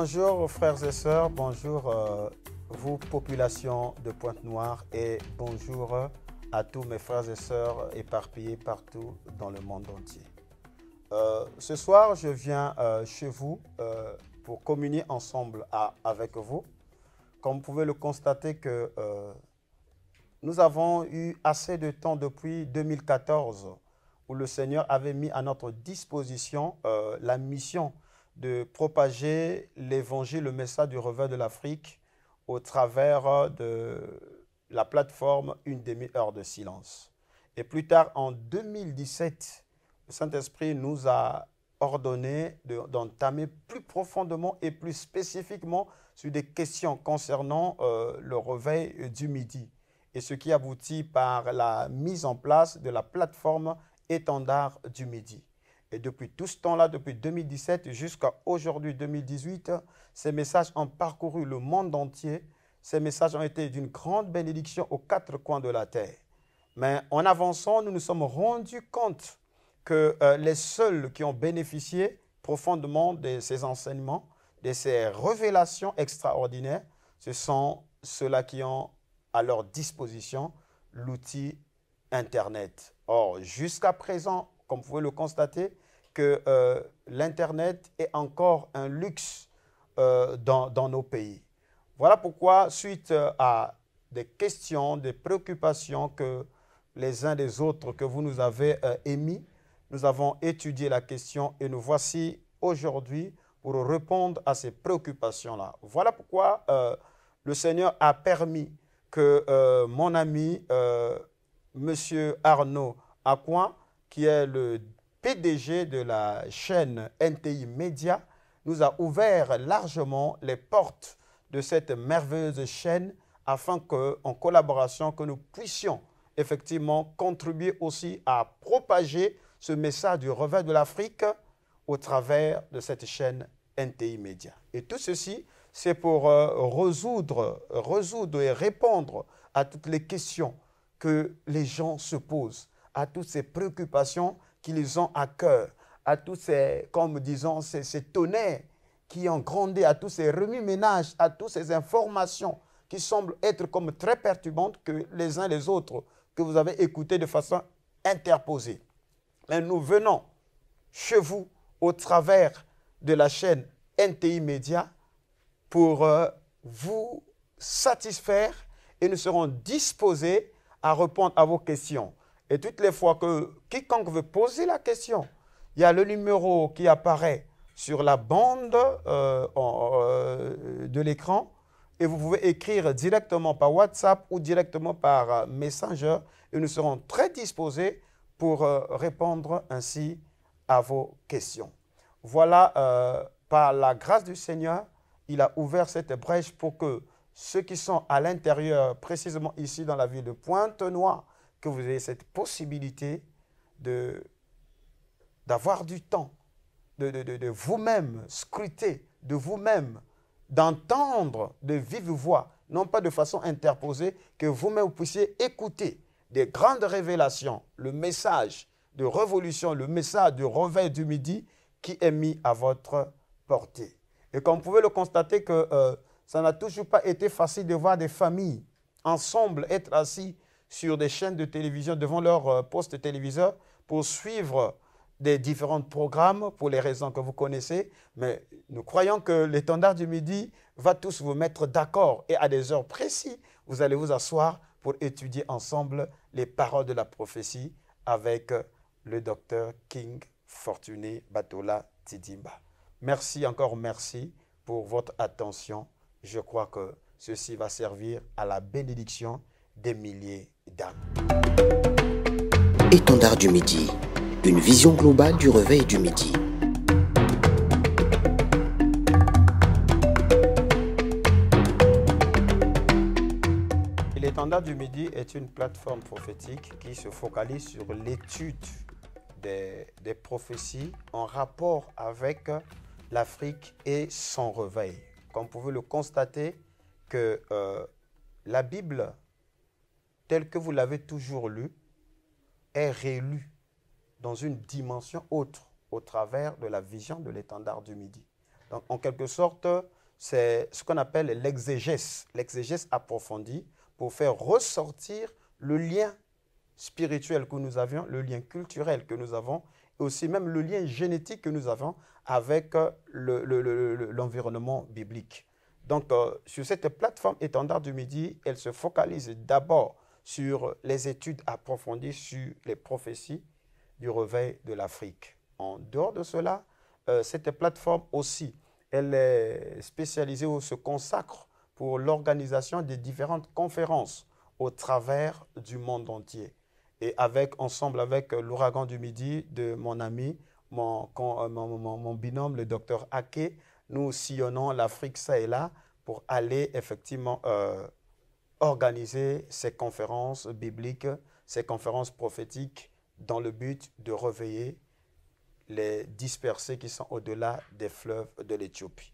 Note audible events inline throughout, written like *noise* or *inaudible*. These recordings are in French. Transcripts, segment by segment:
Bonjour frères et sœurs, bonjour euh, vous population de Pointe-Noire et bonjour à tous mes frères et sœurs éparpillés partout dans le monde entier. Euh, ce soir, je viens euh, chez vous pour communier ensemble avec vous. Comme vous pouvez le constater que nous avons eu assez de temps depuis 2014 où le Seigneur avait mis à notre disposition la mission de propager l'évangile, le message du Reveil de l'Afrique au travers de la plateforme Une demi-heure de silence. Et plus tard, en 2017, le Saint-Esprit nous a ordonné d'entamer plus profondément et plus spécifiquement sur des questions concernant euh, le Reveil du midi et ce qui aboutit par la mise en place de la plateforme étendard du midi. Et depuis tout ce temps-là, depuis 2017 jusqu'à aujourd'hui 2018, ces messages ont parcouru le monde entier. Ces messages ont été d'une grande bénédiction aux quatre coins de la terre. Mais en avançant, nous nous sommes rendus compte que euh, les seuls qui ont bénéficié profondément de ces enseignements, de ces révélations extraordinaires, ce sont ceux-là qui ont à leur disposition l'outil Internet. Or, jusqu'à présent, comme vous pouvez le constater, que euh, l'Internet est encore un luxe euh, dans, nos pays. Voilà pourquoi, suite euh, à des questions, des préoccupations que les uns des autres que vous nous avez émis, nous avons étudié la question et nous voici aujourd'hui pour répondre à ces préoccupations-là. Voilà pourquoi le Seigneur a permis que mon ami, M. Arnaud quoi? qui est le PDG de la chaîne NTI Média, nous a ouvert largement les portes de cette merveilleuse chaîne afin que, en collaboration, que nous puissions effectivement contribuer aussi à propager ce message du revers de l'Afrique au travers de cette chaîne NTI Média. Et tout ceci, c'est pour euh, résoudre, résoudre et répondre à toutes les questions que les gens se posent à toutes ces préoccupations qu'ils ont à cœur, à tous ces, comme disons, ces, tonnerres qui ont grondé, à tous ces remue-ménages, à toutes ces informations qui semblent être comme très perturbantes que les uns les autres, que vous avez écoutées de façon interposée. Mais nous venons chez vous au travers de la chaîne NTI Média pour euh, vous satisfaire et nous serons disposés à répondre à vos questions. Et toutes les fois que quiconque veut poser la question, il y a le numéro qui apparaît sur la bande euh, euh, de l'écran et vous pouvez écrire directement par WhatsApp ou directement par euh, Messenger et nous serons très disposés pour répondre ainsi à vos questions. Voilà, par la grâce du Seigneur, il a ouvert cette brèche pour que ceux qui sont à l'intérieur, précisément ici dans la ville de Pointe-Noire, que vous ayez cette possibilité d'avoir du temps, de, vous-même scruter, de vous-même d'entendre de vive voix, non pas de façon interposée, que vous-même puissiez écouter des grandes révélations, le message de révolution, le message du revêt du midi qui est mis à votre portée. Et comme vous pouvez le constater que euh, ça n'a toujours pas été facile de voir des familles ensemble être assis sur des chaînes de télévision, devant leur euh, poste de téléviseur, pour suivre des différents programmes pour les raisons que vous connaissez, mais nous croyons que l'étendard du midi va tous vous mettre d'accord et à des heures précises, vous allez vous asseoir pour étudier ensemble les paroles de la prophétie avec euh, le docteur King Fortuné Batola Tidimba. Merci encore, merci pour votre attention. Je crois que ceci va servir à la bénédiction des milliers Étendard du Midi, une vision globale du réveil du Midi. L'étendard du Midi est une plateforme prophétique qui se focalise sur l'étude des, prophéties en rapport avec l'Afrique et son réveil. Comme vous pouvez le constater, que euh, la Bible tel que vous l'avez toujours lu, est réélu dans une dimension autre au travers de la vision de l'étendard du midi. Donc, en quelque sorte, c'est ce qu'on appelle l'exégèse, l'exégèse approfondie pour faire ressortir le lien spirituel que nous avions, le lien culturel que nous avons, et aussi même le lien génétique que nous avons avec l'environnement euh, le, le, biblique. Donc, euh, sur cette plateforme étendard du midi, elle se focalise d'abord sur les études approfondies sur les prophéties du réveil de l'Afrique. En dehors de cela, euh, cette plateforme aussi, elle est spécialisée ou se consacre pour l'organisation des différentes conférences au travers du monde entier. Et avec, ensemble avec euh, l'ouragan du midi de mon ami, euh, mon, mon, binôme, le docteur Ake, nous sillonnons l'Afrique ça et là pour aller effectivement organiser ces conférences bibliques, ces conférences prophétiques dans le but de réveiller les dispersés qui sont au-delà des fleuves de l'Éthiopie.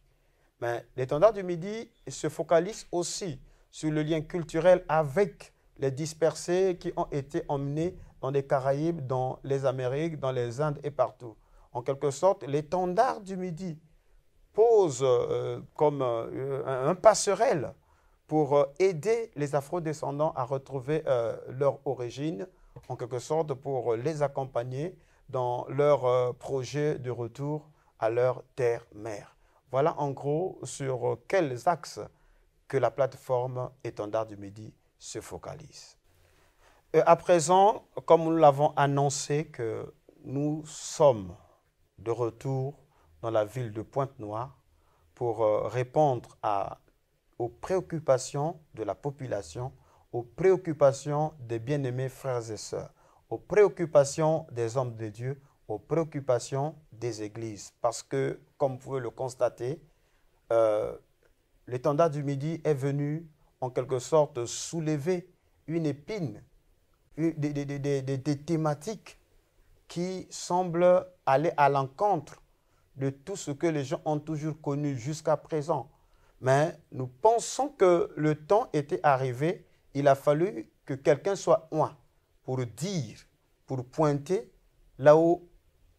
Mais l'étendard du Midi se focalise aussi sur le lien culturel avec les dispersés qui ont été emmenés dans les Caraïbes, dans les Amériques, dans les Indes et partout. En quelque sorte, l'étendard du Midi pose euh, comme euh, un passerelle pour euh, aider les afro-descendants à retrouver euh, leur origine, en quelque sorte pour euh, les accompagner dans leur projet de retour à leur terre-mère. Voilà en gros sur quels axes que la plateforme Étendard du Midi se focalise. à présent, comme nous l'avons annoncé que nous sommes de retour dans la ville de Pointe-Noire pour répondre à aux préoccupations de la population, aux préoccupations des bien-aimés frères et sœurs, aux préoccupations des hommes de Dieu, aux préoccupations des églises. Parce que, comme vous pouvez le constater, euh, l'étendard du midi est venu en quelque sorte soulever une épine des thématiques qui semblent aller à l'encontre de tout ce que les gens ont toujours connu jusqu'à présent mais nous pensons que le temps était arrivé. Il a fallu que quelqu'un soit un pour dire, pour pointer là où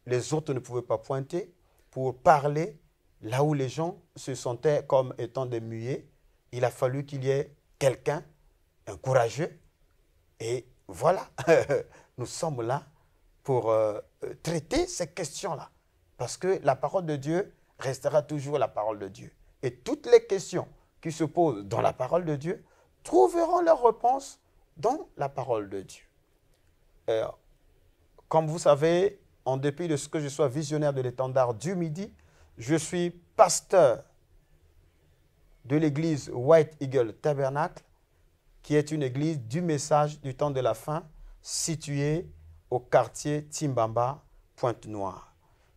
les autres ne pouvaient pas pointer, pour parler là où les gens se sentaient comme étant des muets. Il a fallu qu'il y ait quelqu'un, un courageux. Et voilà, *laughs* nous sommes là pour euh, traiter ces questions-là. Parce que la parole de Dieu restera toujours la parole de Dieu et toutes les questions qui se posent dans la parole de Dieu trouveront leur réponse dans la parole de Dieu. Euh, comme vous savez, en dépit de ce que je sois visionnaire de l'étendard du Midi, je suis pasteur de l'église White Eagle Tabernacle, qui est une église du message du temps de la fin, située au quartier Timbamba, Pointe-Noire.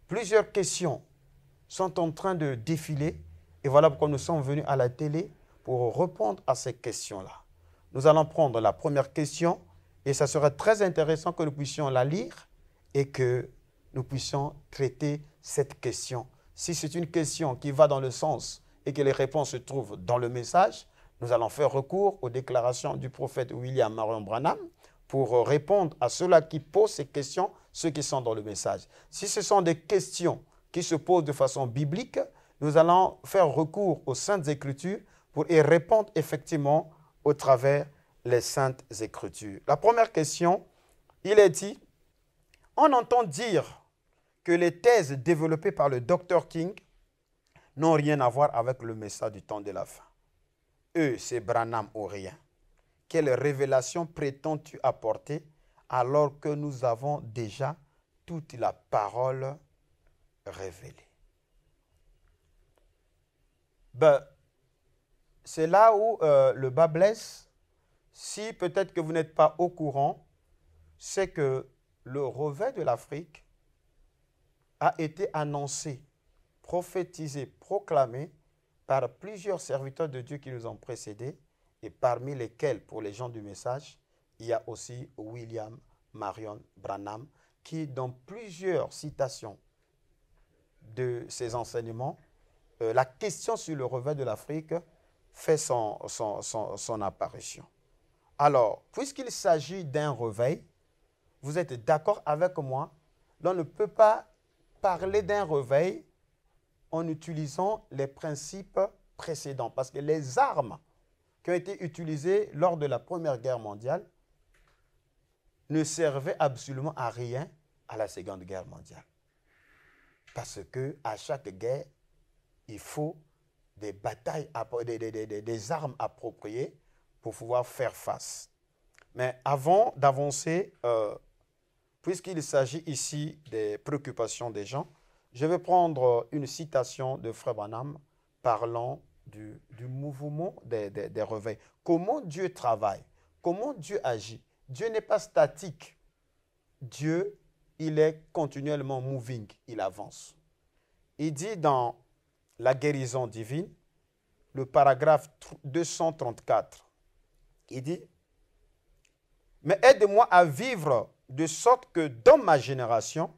Plusieurs questions sont en train de défiler et voilà pourquoi nous sommes venus à la télé pour répondre à ces questions-là. Nous allons prendre la première question et ça serait très intéressant que nous puissions la lire et que nous puissions traiter cette question. Si c'est une question qui va dans le sens et que les réponses se trouvent dans le message, nous allons faire recours aux déclarations du prophète William Marion Branham pour répondre à ceux-là qui posent ces questions, ceux qui sont dans le message. Si ce sont des questions qui se posent de façon biblique, nous allons faire recours aux Saintes Écritures pour y répondre effectivement au travers les Saintes Écritures. La première question, il est dit, on entend dire que les thèses développées par le docteur King n'ont rien à voir avec le message du temps de la fin. Eux, c'est Branham ou rien. Quelle révélation prétends-tu apporter alors que nous avons déjà toute la parole révélée ben, c'est là où euh, le bas blesse. Si peut-être que vous n'êtes pas au courant, c'est que le revêt de l'Afrique a été annoncé, prophétisé, proclamé par plusieurs serviteurs de Dieu qui nous ont précédés, et parmi lesquels, pour les gens du message, il y a aussi William Marion Branham, qui, dans plusieurs citations de ses enseignements, euh, la question sur le réveil de l'Afrique fait son, apparition. Alors, puisqu'il s'agit d'un réveil, vous êtes d'accord avec moi, l'on ne peut pas parler d'un réveil en utilisant les principes précédents, parce que les armes qui ont été utilisées lors de la Première Guerre mondiale ne servaient absolument à rien à la Seconde Guerre mondiale. Parce que à chaque guerre, il faut des batailles, des, des, armes appropriées pour pouvoir faire face. Mais avant d'avancer, euh, puisqu'il s'agit ici des préoccupations des gens, je vais prendre euh, une citation de Frère Branham parlant du, du mouvement des, des, des, réveils. Comment Dieu travaille, comment Dieu agit. Dieu n'est pas statique. Dieu, il est continuellement moving, il avance. Il dit dans la guérison divine, le paragraphe 234. Il dit, mais aide-moi à vivre de sorte que dans ma génération,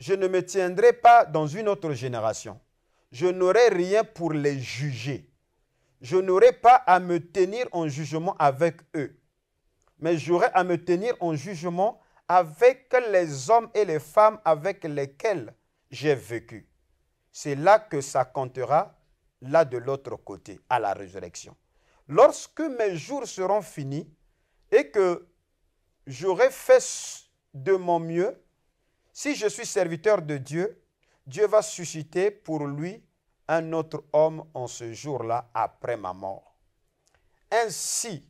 je ne me tiendrai pas dans une autre génération. Je n'aurai rien pour les juger. Je n'aurai pas à me tenir en jugement avec eux, mais j'aurai à me tenir en jugement avec les hommes et les femmes avec lesquels j'ai vécu c'est là que ça comptera là de l'autre côté, à la résurrection. Lorsque mes jours seront finis et que j'aurai fait de mon mieux, si je suis serviteur de Dieu, Dieu va susciter pour lui un autre homme en ce jour-là après ma mort. Ainsi,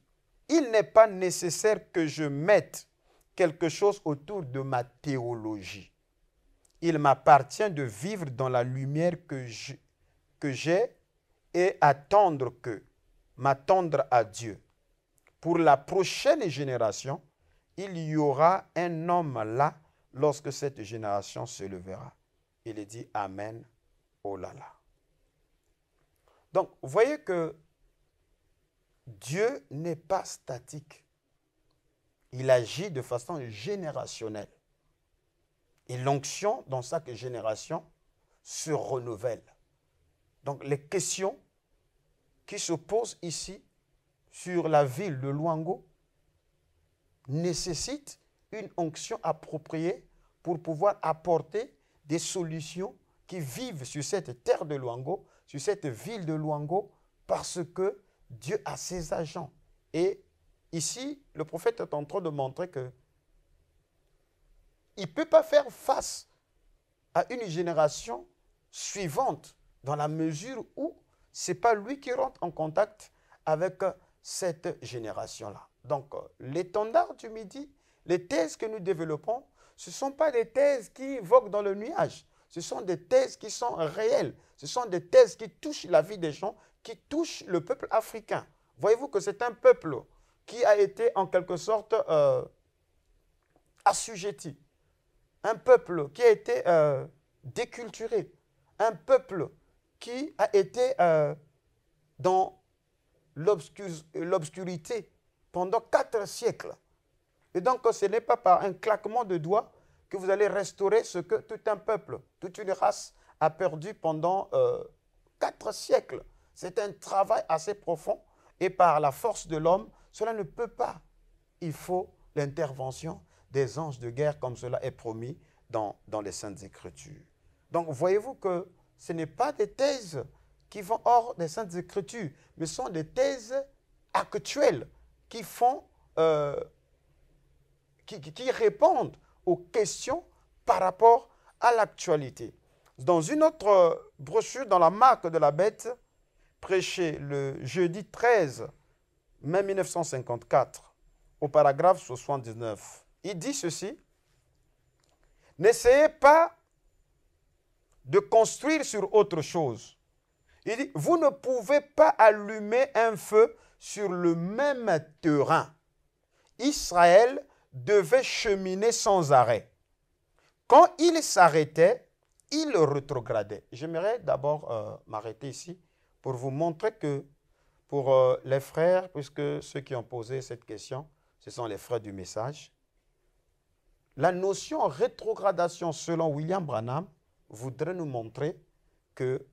il n'est pas nécessaire que je mette quelque chose autour de ma théologie il m'appartient de vivre dans la lumière que j'ai et attendre que, m'attendre à Dieu. Pour la prochaine génération, il y aura un homme là lorsque cette génération se levera. Il dit Amen, oh là là. Donc, vous voyez que Dieu n'est pas statique. Il agit de façon générationnelle. Et l'onction dans chaque génération se renouvelle. Donc les questions qui se posent ici sur la ville de Luango nécessitent une onction appropriée pour pouvoir apporter des solutions qui vivent sur cette terre de Luango, sur cette ville de Luango, parce que Dieu a ses agents. Et ici, le prophète est en train de montrer que il ne peut pas faire face à une génération suivante dans la mesure où ce n'est pas lui qui rentre en contact avec euh, cette génération-là. Donc, euh, l'étendard du midi, les thèses que nous développons, ce ne sont pas des thèses qui voguent dans le nuage. Ce sont des thèses qui sont réelles. Ce sont des thèses qui touchent la vie des gens, qui touchent le peuple africain. Voyez-vous que c'est un peuple qui a été en quelque sorte euh, assujetti un peuple qui a été euh, déculturé, un peuple qui a été euh, dans l'obscurité pendant quatre siècles. Et donc, ce n'est pas par un claquement de doigts que vous allez restaurer ce que tout un peuple, toute une race a perdu pendant euh, quatre siècles. C'est un travail assez profond et par la force de l'homme, cela ne peut pas. Il faut l'intervention des anges de guerre comme cela est promis dans, les Saintes Écritures. Donc voyez-vous que ce n'est pas des thèses qui vont hors des Saintes Écritures, mais ce sont des thèses actuelles qui font, euh, qui, qui répondent aux questions par rapport à l'actualité. Dans une autre brochure, dans la marque de la bête, prêchée le jeudi 13 mai 1954, au paragraphe 79, il dit ceci, n'essayez pas de construire sur autre chose. Il dit, vous ne pouvez pas allumer un feu sur le même terrain. Israël devait cheminer sans arrêt. Quand il s'arrêtait, il rétrogradait. J'aimerais d'abord euh, m'arrêter ici pour vous montrer que pour euh, les frères, puisque ceux qui ont posé cette question, ce sont les frères du message, la notion rétrogradation, selon William Branham, voudrait nous montrer que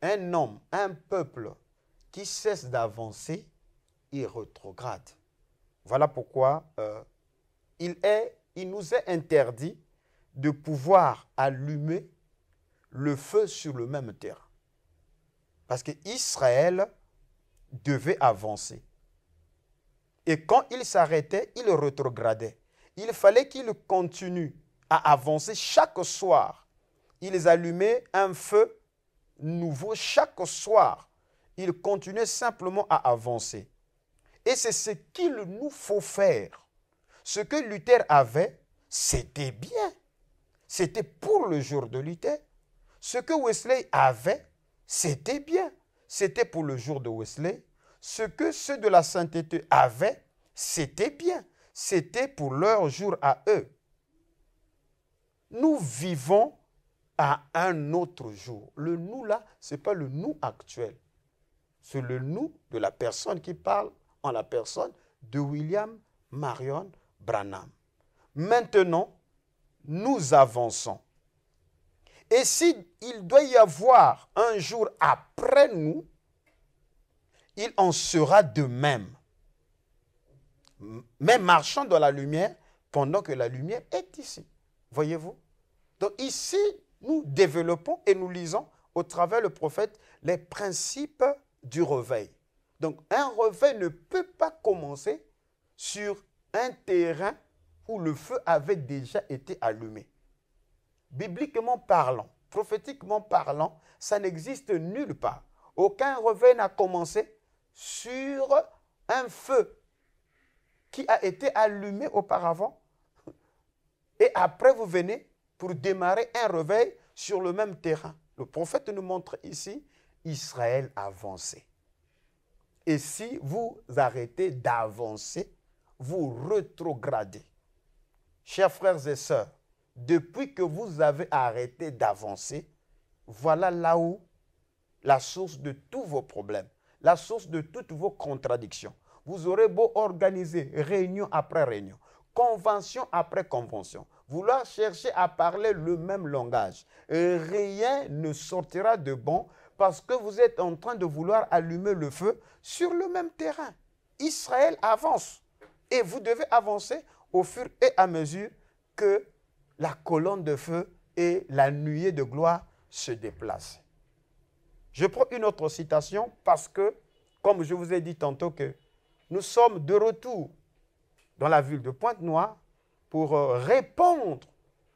un homme, un peuple qui cesse d'avancer, il rétrograde. Voilà pourquoi euh, il, est, il nous est interdit de pouvoir allumer le feu sur le même terrain. Parce que Israël devait avancer. Et quand il s'arrêtait, il rétrogradait il fallait qu'ils continuent à avancer chaque soir. Ils allumaient un feu nouveau chaque soir. Ils continuaient simplement à avancer. Et c'est ce qu'il nous faut faire. Ce que Luther avait, c'était bien. C'était pour le jour de Luther. Ce que Wesley avait, c'était bien. C'était pour le jour de Wesley. Ce que ceux de la sainteté avaient, c'était bien c'était pour leur jour à eux. Nous vivons à un autre jour. Le nous là, ce n'est pas le nous actuel. C'est le nous de la personne qui parle en la personne de William Marion Branham. Maintenant, nous avançons. Et s'il doit y avoir un jour après nous, il en sera de même mais marchant dans la lumière pendant que la lumière est ici. Voyez-vous Donc ici, nous développons et nous lisons au travers le prophète les principes du réveil. Donc un réveil ne peut pas commencer sur un terrain où le feu avait déjà été allumé. Bibliquement parlant, prophétiquement parlant, ça n'existe nulle part. Aucun réveil n'a commencé sur un feu qui a été allumé auparavant. Et après, vous venez pour démarrer un réveil sur le même terrain. Le prophète nous montre ici Israël avancé. Et si vous arrêtez d'avancer, vous rétrogradez. Chers frères et sœurs, depuis que vous avez arrêté d'avancer, voilà là où la source de tous vos problèmes, la source de toutes vos contradictions, vous aurez beau organiser réunion après réunion, convention après convention, vouloir chercher à parler le même langage. Rien ne sortira de bon parce que vous êtes en train de vouloir allumer le feu sur le même terrain. Israël avance et vous devez avancer au fur et à mesure que la colonne de feu et la nuée de gloire se déplacent. Je prends une autre citation parce que, comme je vous ai dit tantôt que nous sommes de retour dans la ville de Pointe-Noire pour euh, répondre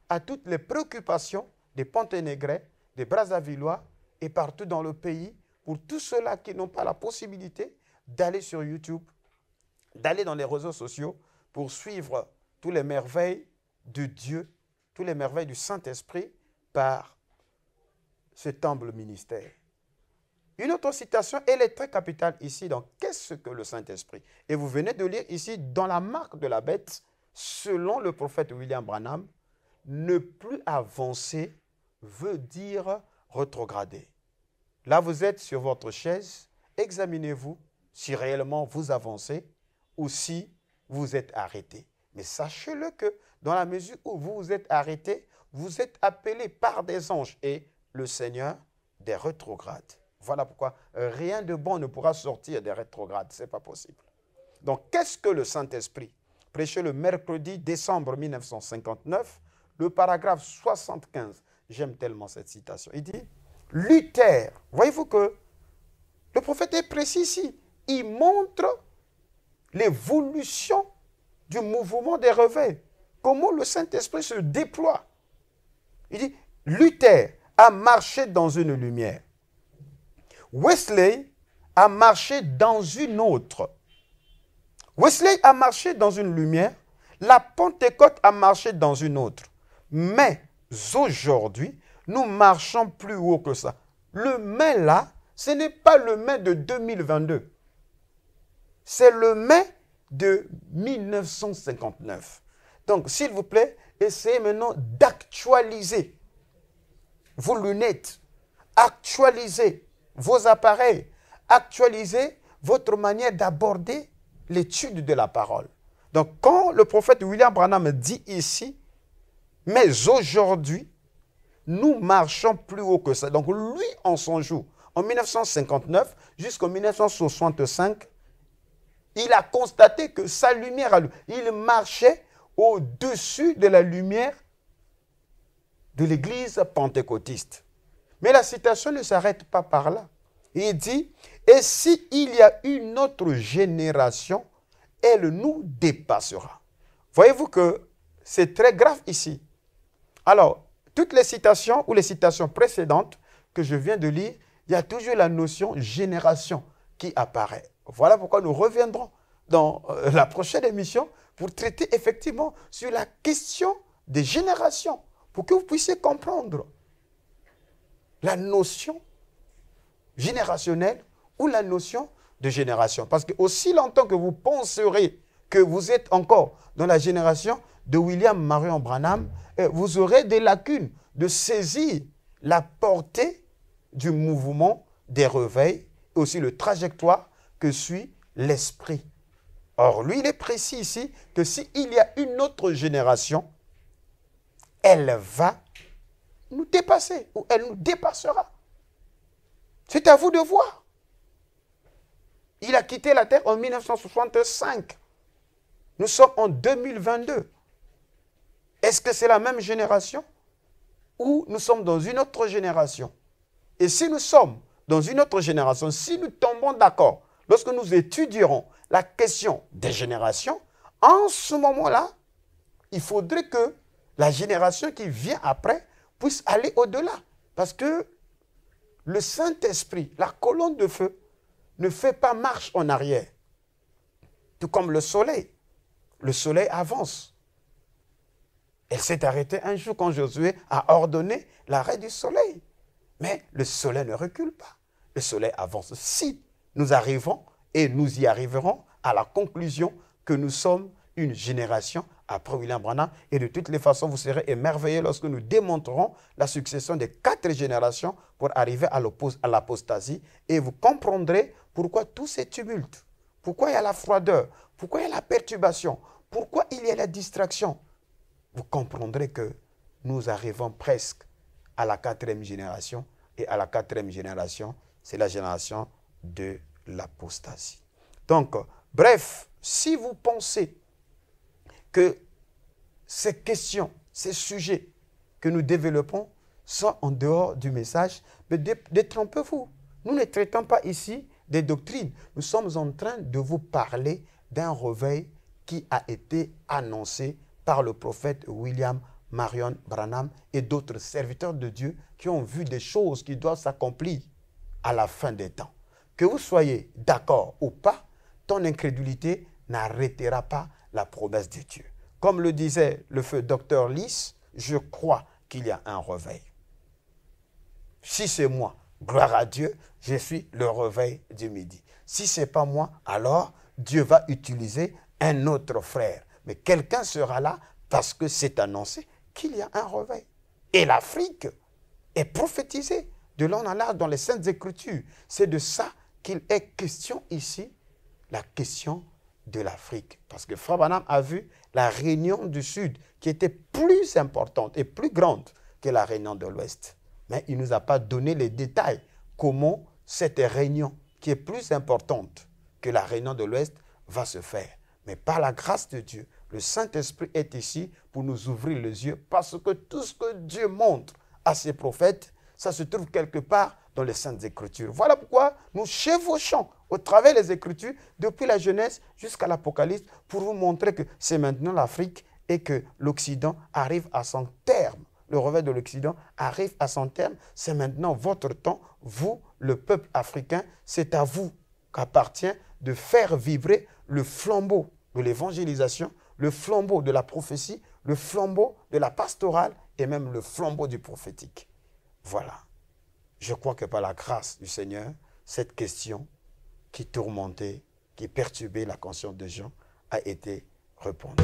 à toutes les préoccupations des Ponténégrais, des Brazzavillois et partout dans le pays pour tous ceux-là qui n'ont pas la possibilité d'aller sur YouTube, d'aller dans les réseaux sociaux pour suivre toutes les merveilles de Dieu, toutes les merveilles du Saint-Esprit par ce temple ministère. Une autre citation, elle est très capitale ici dans Qu'est-ce que le Saint-Esprit Et vous venez de lire ici dans la marque de la bête, selon le prophète William Branham, ne plus avancer veut dire rétrograder. Là, vous êtes sur votre chaise, examinez-vous si réellement vous avancez ou si vous êtes arrêté. Mais sachez-le que dans la mesure où vous vous êtes arrêté, vous êtes appelé par des anges et le Seigneur des rétrogrades. Voilà pourquoi euh, rien de bon ne pourra sortir des rétrogrades. Ce n'est pas possible. Donc, qu'est-ce que le Saint-Esprit Prêché le mercredi décembre 1959, le paragraphe 75. J'aime tellement cette citation. Il dit Luther, voyez-vous que le prophète est précis ici. Il montre l'évolution du mouvement des revêts, comment le Saint-Esprit se déploie. Il dit Luther a marché dans une lumière Wesley a marché dans une autre. Wesley a marché dans une lumière, la Pentecôte a marché dans une autre. Mais aujourd'hui, nous marchons plus haut que ça. Le mai là, ce n'est pas le mai de 2022. C'est le mai de 1959. Donc, s'il vous plaît, essayez maintenant d'actualiser vos lunettes. Actualisez vos appareils, actualisez votre manière d'aborder l'étude de la parole. Donc quand le prophète William Branham dit ici, mais aujourd'hui, nous marchons plus haut que ça. Donc lui, en son jour, en 1959 jusqu'en 1965, il a constaté que sa lumière il marchait au-dessus de la lumière de l'église pentecôtiste. Mais la citation ne s'arrête pas par là. Il dit, et s'il il y a une autre génération, elle nous dépassera. Voyez-vous que c'est très grave ici. Alors, toutes les citations ou les citations précédentes que je viens de lire, il y a toujours la notion génération qui apparaît. Voilà pourquoi nous reviendrons dans euh, la prochaine émission pour traiter effectivement sur la question des générations, pour que vous puissiez comprendre la notion générationnelle ou la notion de génération. Parce que aussi longtemps que vous penserez que vous êtes encore dans la génération de William Marion Branham, euh, vous aurez des lacunes de saisir la portée du mouvement des réveils et aussi le trajectoire que suit l'esprit. Or, lui, il est précis ici que s'il y a une autre génération, elle va nous dépasser, ou elle nous dépassera. C'est à vous de voir. Il a quitté la terre en 1965. Nous sommes en 2022. Est-ce que c'est la même génération ou nous sommes dans une autre génération Et si nous sommes dans une autre génération, si nous tombons d'accord lorsque nous étudierons la question des générations, en ce moment-là, il faudrait que la génération qui vient après puisse aller au-delà. Parce que le Saint-Esprit, la colonne de feu, ne fait pas marche en arrière. Tout comme le soleil. Le soleil avance. Elle s'est arrêtée un jour quand Josué a ordonné l'arrêt du soleil. Mais le soleil ne recule pas. Le soleil avance. Si nous arrivons, et nous y arriverons, à la conclusion que nous sommes une génération après William Branham. Et de toutes les façons, vous serez émerveillés lorsque nous démontrerons la succession des quatre générations pour arriver à l'apostasie. Et vous comprendrez pourquoi tout ces tumultes, pourquoi il y a la froideur, pourquoi il y a la perturbation, pourquoi il y a la distraction. Vous comprendrez que nous arrivons presque à la quatrième génération. Et à la quatrième génération, c'est la génération de l'apostasie. Donc, bref, si vous pensez que ces questions, ces sujets que nous développons sont en dehors du message. Mais détrompez-vous. Nous ne traitons pas ici des doctrines. Nous sommes en train de vous parler d'un réveil qui a été annoncé par le prophète William Marion Branham et d'autres serviteurs de Dieu qui ont vu des choses qui doivent s'accomplir à la fin des temps. Que vous soyez d'accord ou pas, ton incrédulité n'arrêtera pas la promesse de Dieu. Comme le disait le feu docteur Lys, je crois qu'il y a un réveil. Si c'est moi, gloire à Dieu, je suis le réveil du midi. Si c'est pas moi, alors Dieu va utiliser un autre frère. Mais quelqu'un sera là parce que c'est annoncé qu'il y a un réveil. Et l'Afrique est prophétisée de l'on à l'art dans les Saintes Écritures. C'est de ça qu'il est question ici, la question de l'Afrique. Parce que Frabanam a vu la réunion du Sud qui était plus importante et plus grande que la réunion de l'Ouest. Mais il ne nous a pas donné les détails comment cette réunion qui est plus importante que la réunion de l'Ouest va se faire. Mais par la grâce de Dieu, le Saint-Esprit est ici pour nous ouvrir les yeux parce que tout ce que Dieu montre à ses prophètes, ça se trouve quelque part dans les Saintes Écritures. Voilà pourquoi nous chevauchons au travers des Écritures, depuis la Genèse jusqu'à l'Apocalypse, pour vous montrer que c'est maintenant l'Afrique et que l'Occident arrive à son terme. Le revers de l'Occident arrive à son terme. C'est maintenant votre temps, vous, le peuple africain, c'est à vous qu'appartient de faire vibrer le flambeau de l'évangélisation, le flambeau de la prophétie, le flambeau de la pastorale et même le flambeau du prophétique. Voilà. Je crois que par la grâce du Seigneur, cette question qui tourmentait, qui perturbait la conscience des gens a été répondu.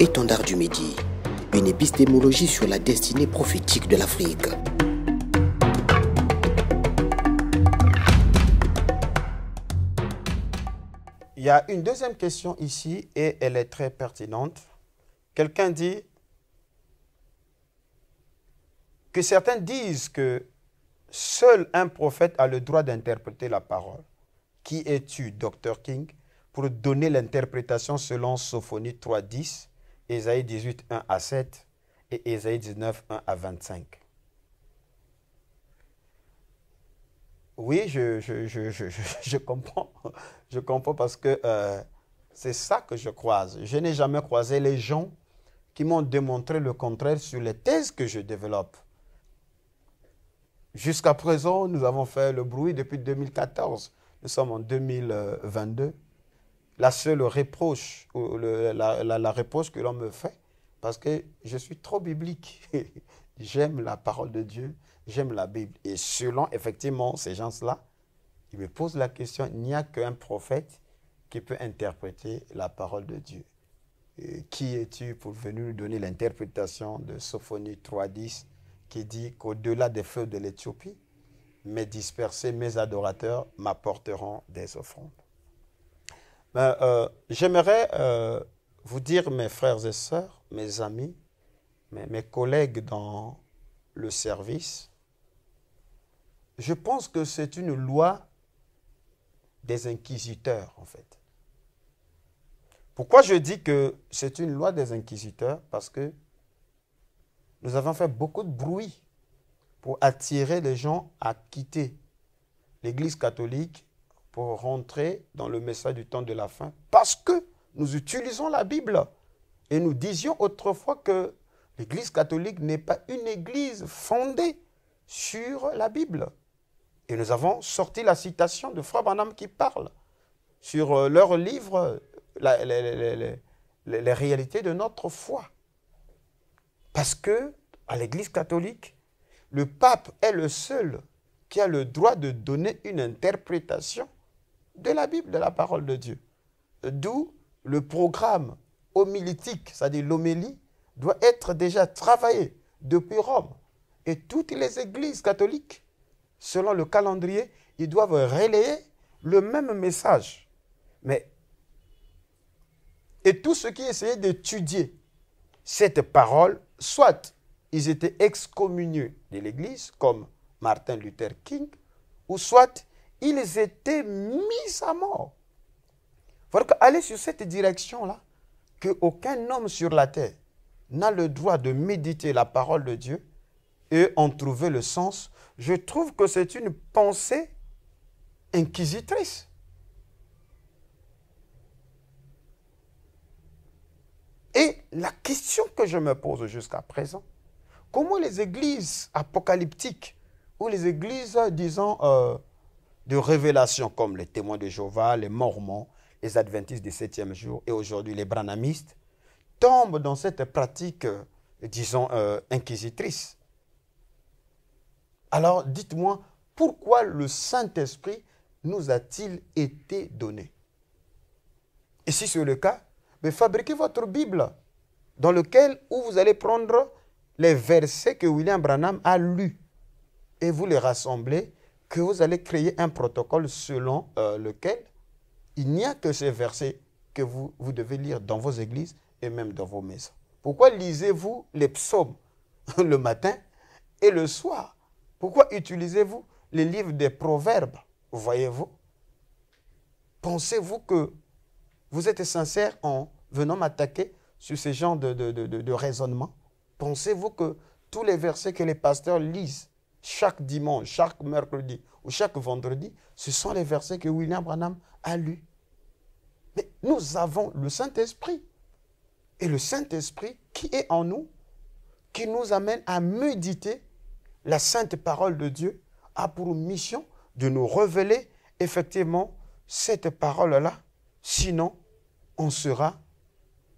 Étendard du Midi, une épistémologie sur la destinée prophétique de l'Afrique. Il y a une deuxième question ici et elle est très pertinente. Quelqu'un dit que certains disent que seul un prophète a le droit d'interpréter la parole. Qui es-tu, Dr. King, pour donner l'interprétation selon Sophonie 3.10, Ésaïe 181 à 7 et Ésaïe 191 à 25 Oui, je, *laughs* je, comprends. Je comprends parce que euh, c'est ça que je croise. Je n'ai jamais croisé les gens qui m'ont démontré le contraire sur les thèses que je développe. Jusqu'à présent, nous avons fait le bruit depuis 2014. Nous sommes en 2022. La seule reproche, ou la, la, que l'on me fait, parce que je suis trop biblique. *laughs* j'aime la parole de Dieu, j'aime la Bible. Et selon effectivement ces gens-là, ils me posent la question, il n'y a qu'un prophète qui peut interpréter la parole de Dieu. qui es-tu pour venir nous donner l'interprétation de Sophonie 3.10 qui dit qu'au-delà des feux de l'Éthiopie, mes dispersés, mes adorateurs m'apporteront des offrandes. Ben, euh, j'aimerais euh, vous dire, mes frères et sœurs, mes amis, mes collègues dans le service, je pense que c'est une loi des inquisiteurs, en fait. Pourquoi je dis que c'est une loi des inquisiteurs Parce que nous avons fait beaucoup de bruit pour attirer les gens à quitter l'Église catholique pour rentrer dans le message du temps de la fin, parce que nous utilisons la Bible. Et nous disions autrefois que l'Église catholique n'est pas une Église fondée sur la Bible. Et nous avons sorti la citation de Frère banham qui parle sur euh, leur livre les réalités de notre foi. Parce que, à l'Église catholique, le pape est le seul qui a le droit de donner une interprétation de la Bible, de la parole de Dieu. D'où le programme homilétique, c'est-à-dire l'homélie, doit être déjà travaillé depuis Rome. Et toutes les églises catholiques, selon le calendrier, ils doivent relayer le même message. Mais, et tout ceux qui essayaient d'étudier cette parole soit ils étaient excommuniés de l'Église, comme Martin Luther King, ou soit ils étaient mis à mort. Il aller sur cette direction-là, qu'aucun homme sur la terre n'a le droit de méditer la parole de Dieu et en trouver le sens. Je trouve que c'est une pensée inquisitrice. Et la question que je me pose jusqu'à présent, comment les églises apocalyptiques ou les églises, disons, euh, de révélation, comme les témoins de Jéhovah, les mormons, les adventistes du septième jour et aujourd'hui les Branamistes tombent dans cette pratique, euh, disons, euh, inquisitrice. Alors dites-moi, pourquoi le Saint-Esprit nous a-t-il été donné Et si c'est le cas, mais fabriquez votre Bible dans lequel où vous allez prendre les versets que William Branham a lus et vous les rassemblez, que vous allez créer un protocole selon euh, lequel il n'y a que ces versets que vous, vous devez lire dans vos églises et même dans vos maisons. Pourquoi lisez-vous les psaumes *laughs* le matin et le soir Pourquoi utilisez-vous les livres des proverbes Voyez-vous Pensez-vous que vous êtes sincère en venant m'attaquer sur ce genre de, raisonnement Pensez-vous que tous les versets que les pasteurs lisent chaque dimanche, chaque mercredi ou chaque vendredi, ce sont les versets que William Branham a lus Mais nous avons le Saint-Esprit. Et le Saint-Esprit qui est en nous, qui nous amène à méditer la sainte parole de Dieu, a pour mission de nous révéler effectivement cette parole-là. Sinon, on sera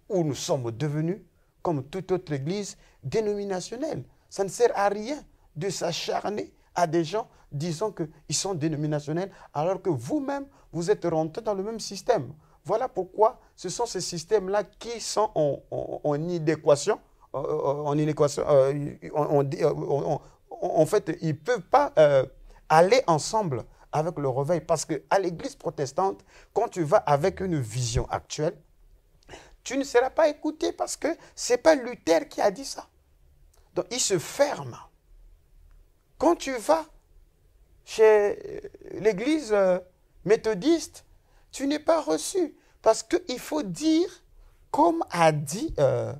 ou nous sommes devenus, comme toute autre église, dénominationnelle. Ça ne sert à rien de s'acharner à des gens disant qu'ils sont dénominationnels alors que vous-même, vous êtes rentrés dans le même système. Voilà pourquoi ce sont ces systèmes-là qui sont en, en, en euh, euh, En, inéquation, euh, en, fait, ils ne peuvent pas aller ensemble avec le réveil. Parce qu'à l'église protestante, quand tu vas avec une vision actuelle, tu ne seras pas écouté parce que ce n'est pas Luther qui a dit ça. Donc il se ferme. Quand tu vas chez euh, l'église euh, méthodiste, tu n'es pas reçu parce qu'il faut dire comme a dit euh,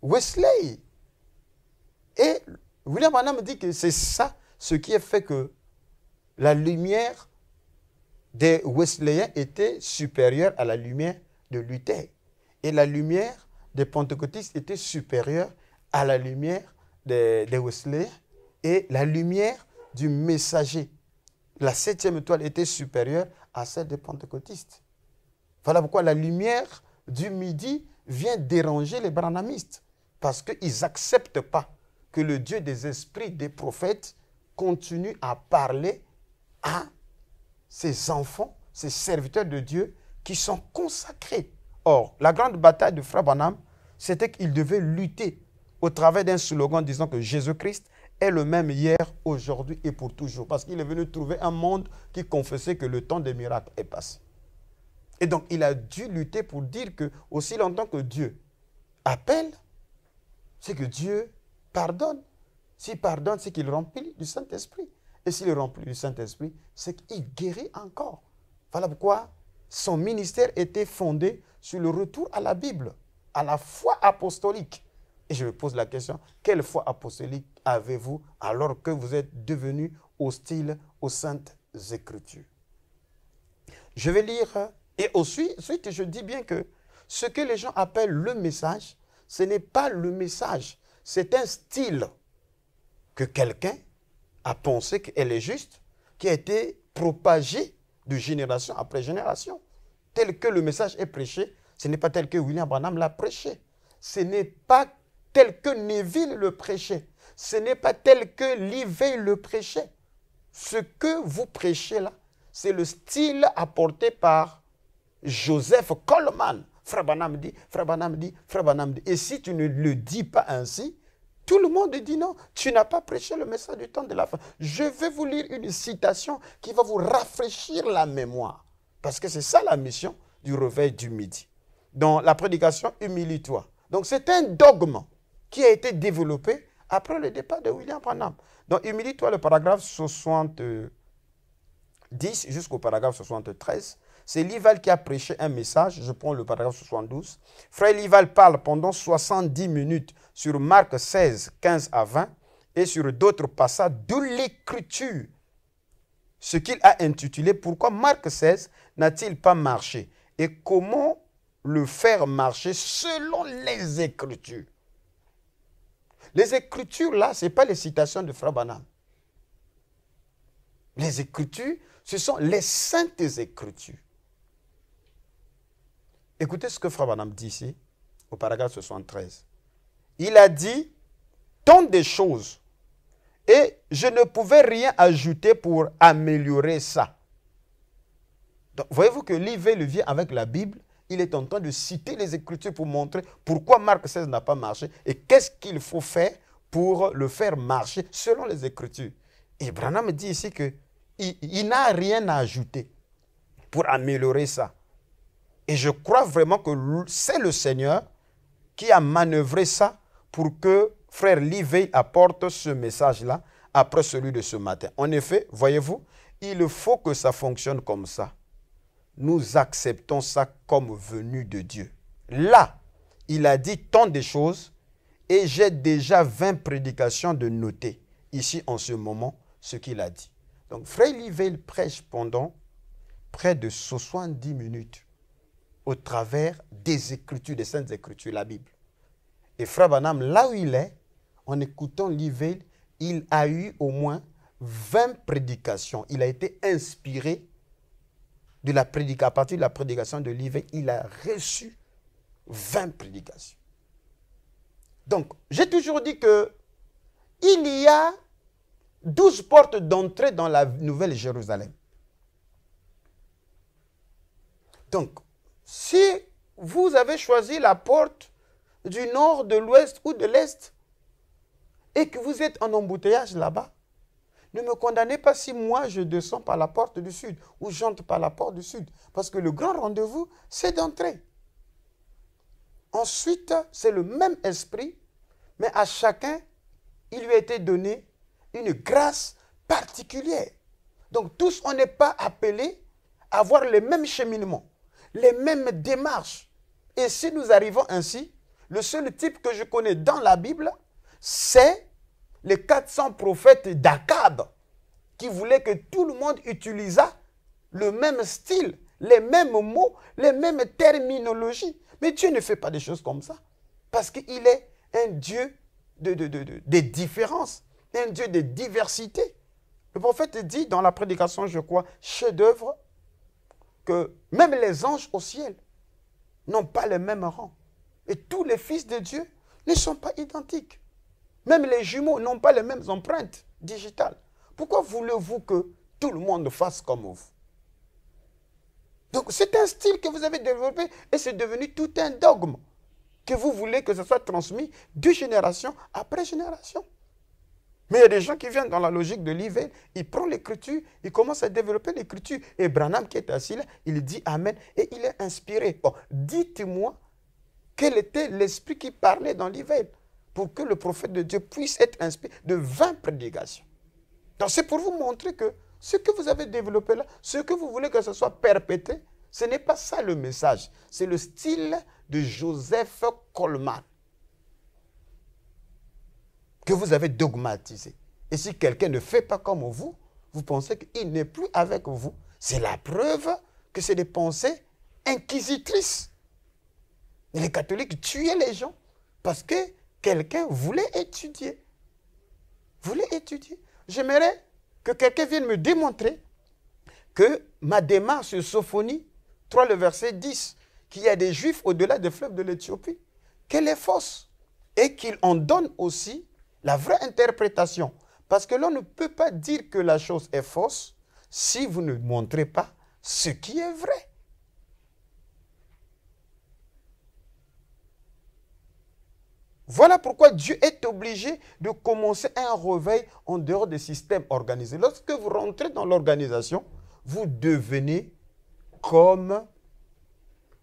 Wesley. Et William me dit que c'est ça ce qui a fait que la lumière des Wesleyens était supérieure à la lumière de Luther. Et la lumière des pentecôtistes était supérieure à la lumière des, Wesleyens. Et la lumière du messager, la septième étoile, était supérieure à celle des pentecôtistes. Voilà pourquoi la lumière du midi vient déranger les branhamistes. Parce qu'ils n'acceptent pas que le Dieu des esprits des prophètes continue à parler à ses enfants, ces serviteurs de Dieu qui sont consacrés. Or, la grande bataille de Frabanam, c'était qu'il devait lutter au travers d'un slogan disant que Jésus-Christ est le même hier, aujourd'hui et pour toujours. Parce qu'il est venu trouver un monde qui confessait que le temps des miracles est passé. Et donc, il a dû lutter pour dire que aussi longtemps que Dieu appelle, c'est que Dieu pardonne. S'il pardonne, c'est qu'il remplit du Saint-Esprit. Et s'il est rempli du Saint-Esprit, c'est qu'il guérit encore. Voilà pourquoi son ministère était fondé sur le retour à la Bible, à la foi apostolique. Et je me pose la question, quelle foi apostolique avez-vous alors que vous êtes devenu hostile aux saintes écritures Je vais lire, et ensuite je dis bien que ce que les gens appellent le message, ce n'est pas le message, c'est un style que quelqu'un à penser qu'elle est juste, qui a été propagée de génération après génération. Tel que le message est prêché, ce n'est pas tel que William Branham l'a prêché. Ce n'est pas tel que Neville le prêchait. Ce n'est pas tel que Livé le prêchait. Ce que vous prêchez là, c'est le style apporté par Joseph Coleman. Frère Branham dit, Frère Branham dit, Frère Branham dit. Et si tu ne le dis pas ainsi, tout le monde dit non, tu n'as pas prêché le message du temps de la fin. Je vais vous lire une citation qui va vous rafraîchir la mémoire. Parce que c'est ça la mission du réveil du midi. Dans la prédication, humilie-toi. Donc c'est un dogme qui a été développé après le départ de William Branham. Donc humilie-toi, le paragraphe 70 jusqu'au paragraphe 73. C'est Lival qui a prêché un message, je prends le paragraphe 72. Frère Lival parle pendant 70 minutes sur Marc 16, 15 à 20 et sur d'autres passages de l'Écriture. Ce qu'il a intitulé Pourquoi Marc 16 n'a-t-il pas marché et comment le faire marcher selon les Écritures. Les Écritures, là, ce n'est pas les citations de Frère Les Écritures, ce sont les saintes Écritures. Écoutez ce que Frère dit ici, au paragraphe 73 il a dit tant de choses et je ne pouvais rien ajouter pour améliorer ça. Donc, voyez-vous que l'IV le vient avec la Bible, il est en train de citer les Écritures pour montrer pourquoi Marc 16 n'a pas marché et qu'est-ce qu'il faut faire pour le faire marcher selon les Écritures. Et Branham dit ici qu'il n'a rien à ajouter pour améliorer ça. Et je crois vraiment que c'est le Seigneur qui a manœuvré ça pour que frère Livey apporte ce message-là après celui de ce matin. En effet, voyez-vous, il faut que ça fonctionne comme ça. Nous acceptons ça comme venu de Dieu. Là, il a dit tant de choses et j'ai déjà 20 prédications de noter ici en ce moment ce qu'il a dit. Donc, Frère Livelle prêche pendant près de 70 minutes au travers des Écritures, des Saintes Écritures, la Bible. Et Frère Banham, là où il est, en écoutant l'Ivel, il a eu au moins 20 prédications. Il a été inspiré de la prédication. À partir de la prédication de l'Ivel, il a reçu 20 prédications. Donc, j'ai toujours dit que il y a 12 portes d'entrée dans la Nouvelle Jérusalem. Donc, si vous avez choisi la porte du nord, de l'ouest ou de l'est, et que vous êtes en embouteillage là-bas, ne me condamnez pas si moi je descends par la porte du sud ou j'entre par la porte du sud, parce que le grand rendez-vous, c'est d'entrer. Ensuite, c'est le même esprit, mais à chacun, il lui a été donné une grâce particulière. Donc tous, on n'est pas appelés à avoir les mêmes cheminement, les mêmes démarches. Et si nous arrivons ainsi, le seul type que je connais dans la Bible, c'est les 400 prophètes d'Akkad qui voulaient que tout le monde utilisât le même style, les mêmes mots, les mêmes terminologies. Mais Dieu ne fait pas des choses comme ça parce qu'il est un Dieu de, de, différences, un Dieu de diversité. Le prophète dit dans la prédication, je crois, chef-d'œuvre, que même les anges au ciel n'ont pas le même rang. Et tous les fils de Dieu ne sont pas identiques. Même les jumeaux n'ont pas les mêmes empreintes digitales. Pourquoi voulez-vous que tout le monde fasse comme vous Donc c'est un style que vous avez développé et c'est devenu tout un dogme que vous voulez que ce soit transmis de génération après génération. Mais il y a des gens qui viennent dans la logique de l'IV, ils prennent l'écriture, ils commencent à développer l'écriture. Et Branham qui est assis là, il dit Amen et il est inspiré. Bon, dites-moi quel était l'esprit qui parlait dans l'hiver pour que le prophète de Dieu puisse être inspiré de 20 prédications. Donc c'est pour vous montrer que ce que vous avez développé là, ce que vous voulez que ce soit perpété, ce n'est pas ça le message. C'est le style de Joseph Coleman que vous avez dogmatisé. Et si quelqu'un ne fait pas comme vous, vous pensez qu'il n'est plus avec vous. C'est la preuve que c'est des pensées inquisitrices les catholiques tuaient les gens parce que quelqu'un voulait étudier. Voulait étudier. J'aimerais que quelqu'un vienne me démontrer que ma démarche sur Sophonie 3, le verset 10, qu'il y a des juifs au-delà des fleuves de l'Éthiopie, qu'elle est fausse et qu'il en donne aussi la vraie interprétation. Parce que l'on ne peut pas dire que la chose est fausse si vous ne montrez pas ce qui est vrai. Voilà pourquoi Dieu est obligé de commencer un réveil en dehors des systèmes organisés. Lorsque vous rentrez dans l'organisation, vous devenez comme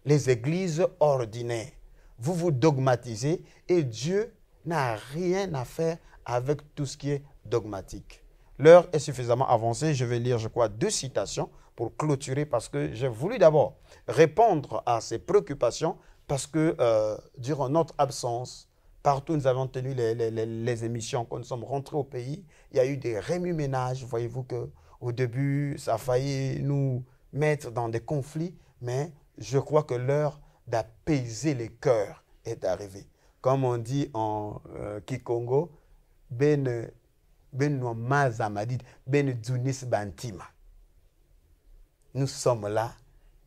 les églises ordinaires. Vous vous dogmatisez et Dieu n'a rien à faire avec tout ce qui est dogmatique. L'heure est suffisamment avancée. Je vais lire, je crois, deux citations pour clôturer parce que j'ai voulu d'abord répondre à ces préoccupations parce que euh, durant notre absence, Partout, nous avons tenu les, les, les, émissions. Quand nous sommes rentrés au pays, il y a eu des remue-ménages. Voyez-vous que au début, ça a failli nous mettre dans des conflits, mais je crois que l'heure d'apaiser les cœurs est arrivée. Comme on dit en euh, Kikongo, ben, ben, ben Nous sommes là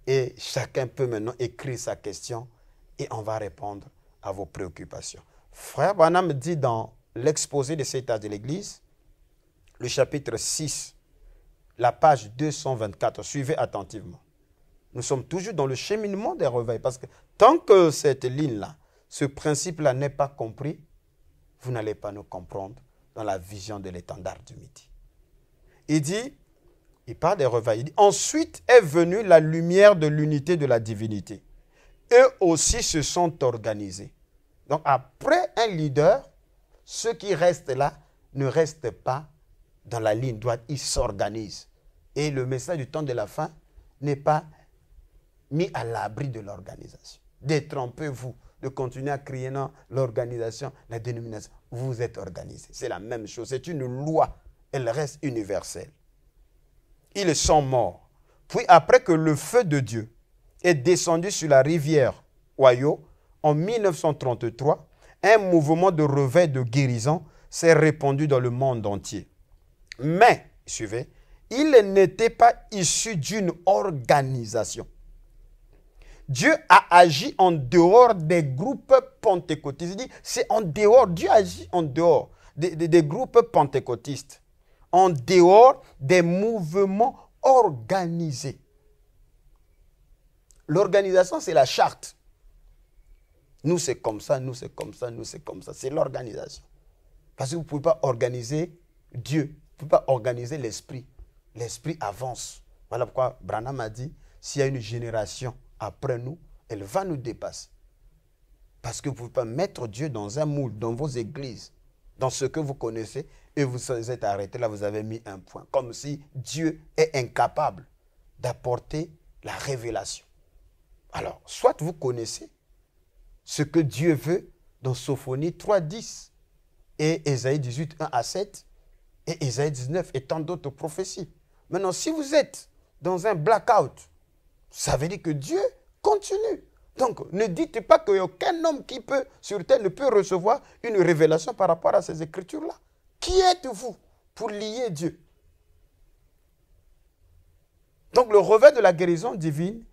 et chacun peut maintenant écrire sa question et on va répondre à vos préoccupations. Frère Branham dit dans l'exposé de cet état de l'Église, le chapitre 6, la page 224. Suivez attentivement. Nous sommes toujours dans le cheminement des réveils parce que tant que cette ligne-là, ce principe-là n'est pas compris, vous n'allez pas nous comprendre dans la vision de l'étendard du midi. Il dit, il parle des réveils, il dit, ensuite est venue la lumière de l'unité de la divinité. Eux aussi se sont organisés donc après un leader, ceux qui restent là ne restent pas dans la ligne droite, ils s'organisent. Et le message du temps de la fin n'est pas mis à l'abri de l'organisation. Détrompez-vous de continuer à crier non, l'organisation, la dénomination. Vous êtes organisés. C'est la même chose. C'est une loi. Elle reste universelle. Ils sont morts. Puis après que le feu de Dieu est descendu sur la rivière Oyo, en 1933, un mouvement de revêt de guérison s'est répandu dans le monde entier. Mais, suivez, il n'était pas issu d'une organisation. Dieu a agi en dehors des groupes pentecôtistes. dit, c'est en dehors, Dieu agit en dehors des, des groupes pentecôtistes, en dehors des mouvements organisés. L'organisation, c'est la charte. Nous, c'est comme ça, nous, c'est comme ça, nous, c'est comme ça. C'est l'organisation. Parce que vous ne pouvez pas organiser Dieu. Vous ne pouvez pas organiser l'esprit. L'esprit avance. Voilà pourquoi Branham a dit, s'il y a une génération après nous, elle va nous dépasser. Parce que vous ne pouvez pas mettre Dieu dans un moule, dans vos églises, dans ce que vous connaissez, et vous êtes arrêté là, vous avez mis un point. Comme si Dieu est incapable d'apporter la révélation. Alors, soit vous connaissez, ce que Dieu veut dans Sophonie 3.10 et Esaïe 18, à 7 et Esaïe 19 et tant d'autres prophéties. Maintenant, si vous êtes dans un blackout, ça veut dire que Dieu continue. Donc, ne dites pas qu'aucun homme qui peut sur terre ne peut recevoir une révélation par rapport à ces écritures-là. Qui êtes-vous pour lier Dieu Donc, le revers de la guérison divine,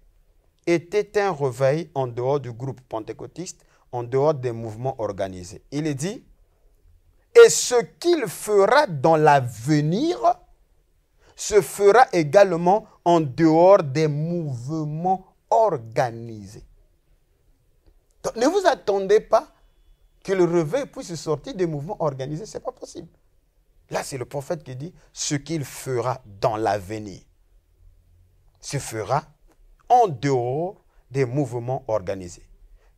était un réveil en dehors du groupe pentecôtiste, en dehors des mouvements organisés. Il est dit, et ce qu'il fera dans l'avenir se fera également en dehors des mouvements organisés. ne vous attendez pas que le réveil puisse sortir des mouvements organisés, ce n'est pas possible. Là, c'est le prophète qui dit ce qu'il fera dans l'avenir se fera en dehors des mouvements organisés.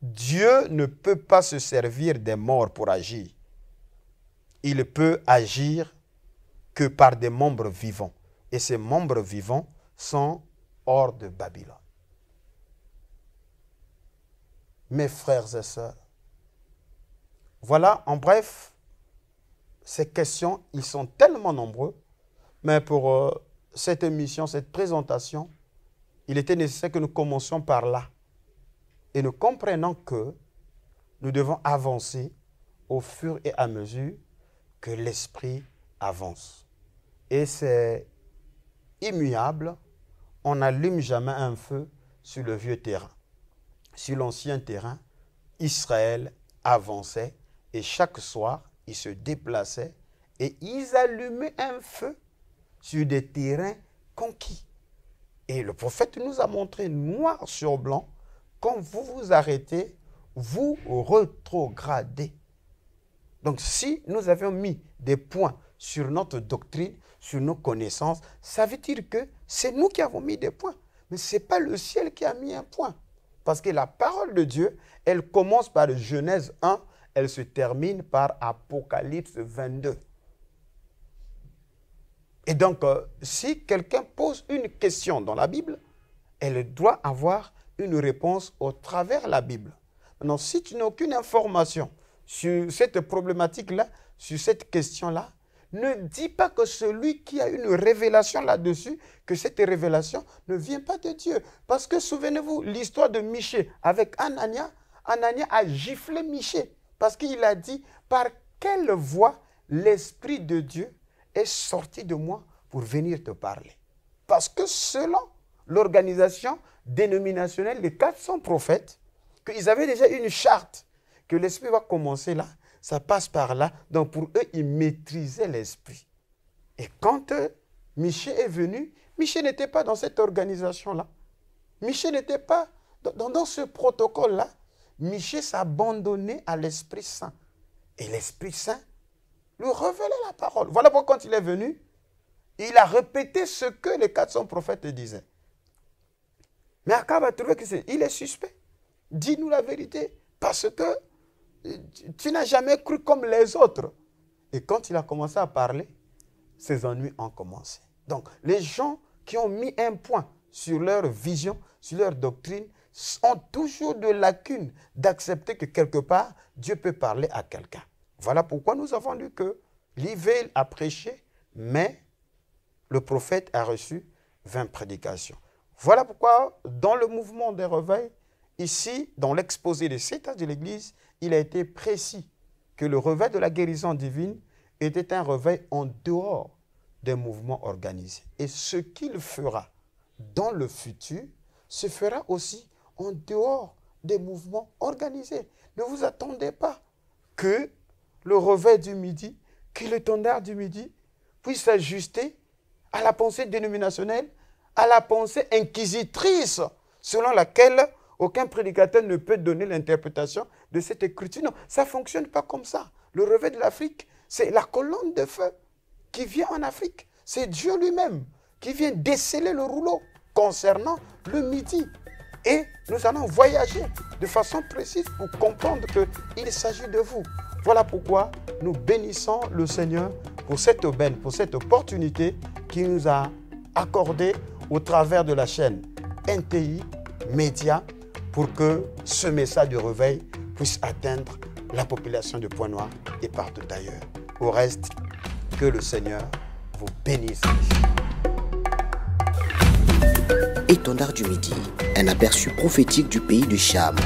Dieu ne peut pas se servir des morts pour agir. Il peut agir que par des membres vivants. Et ces membres vivants sont hors de Babylone. Mes frères et sœurs, voilà en bref ces questions, ils sont tellement nombreux, mais pour euh, cette émission, cette présentation, il était nécessaire que nous commencions par là. Et nous comprenons que nous devons avancer au fur et à mesure que l'esprit avance. Et c'est immuable. On n'allume jamais un feu sur le vieux terrain. Sur l'ancien terrain, Israël avançait et chaque soir, ils se déplaçaient et ils allumaient un feu sur des terrains conquis. Et le prophète nous a montré noir sur blanc, quand vous vous arrêtez, vous rétrogradez. Donc si nous avions mis des points sur notre doctrine, sur nos connaissances, ça veut dire que c'est nous qui avons mis des points. Mais ce n'est pas le ciel qui a mis un point. Parce que la parole de Dieu, elle commence par Genèse 1, elle se termine par Apocalypse 22. Et donc, euh, si quelqu'un pose une question dans la Bible, elle doit avoir une réponse au travers de la Bible. Maintenant, si tu n'as aucune information sur cette problématique-là, sur cette question-là, ne dis pas que celui qui a une révélation là-dessus, que cette révélation ne vient pas de Dieu. Parce que souvenez-vous, l'histoire de Miché avec Anania, Anania a giflé Miché, parce qu'il a dit par quelle voie l'Esprit de Dieu est sorti de moi pour venir te parler. Parce que selon l'organisation dénominationnelle des 400 prophètes, qu'ils avaient déjà une charte, que l'esprit va commencer là, ça passe par là. Donc pour eux, ils maîtrisaient l'esprit. Et quand euh, Michel est venu, Michel n'était pas dans cette organisation-là. Michel n'était pas dans, dans ce protocole-là. Michel s'abandonnait à l'Esprit Saint. Et l'Esprit Saint lui la parole. Voilà pourquoi quand il est venu, il a répété ce que les 400 prophètes disaient. Mais Akab a trouvé qu'il c'est, il est suspect. Dis-nous la vérité, parce que tu n'as jamais cru comme les autres. Et quand il a commencé à parler, ses ennuis ont commencé. Donc, les gens qui ont mis un point sur leur vision, sur leur doctrine, ont toujours de lacunes d'accepter que quelque part, Dieu peut parler à quelqu'un. Voilà pourquoi nous avons lu que l'hiver a prêché, mais le prophète a reçu 20 prédications. Voilà pourquoi dans le mouvement des réveils, ici, dans l'exposé des sept de l'Église, il a été précis que le réveil de la guérison divine était un réveil en dehors des mouvements organisés. Et ce qu'il fera dans le futur se fera aussi en dehors des mouvements organisés. Ne vous attendez pas que le revers du midi, que le tendard du midi puisse s'ajuster à la pensée dénominationnelle, à la pensée inquisitrice, selon laquelle aucun prédicateur ne peut donner l'interprétation de cette écriture. Non, ça ne fonctionne pas comme ça. Le revêt de l'Afrique, c'est la colonne de feu qui vient en Afrique. C'est Dieu lui-même qui vient déceler le rouleau concernant le midi. Et nous allons voyager de façon précise pour comprendre qu'il s'agit de vous. Voilà pourquoi nous bénissons le Seigneur pour cette aubaine, pour cette opportunité qu'il nous a accordée au travers de la chaîne NTI Média pour que ce message de réveil puisse atteindre la population de pointe et partout ailleurs. Au reste, que le Seigneur vous bénisse. Étendard du Midi, un aperçu prophétique du pays du Cham.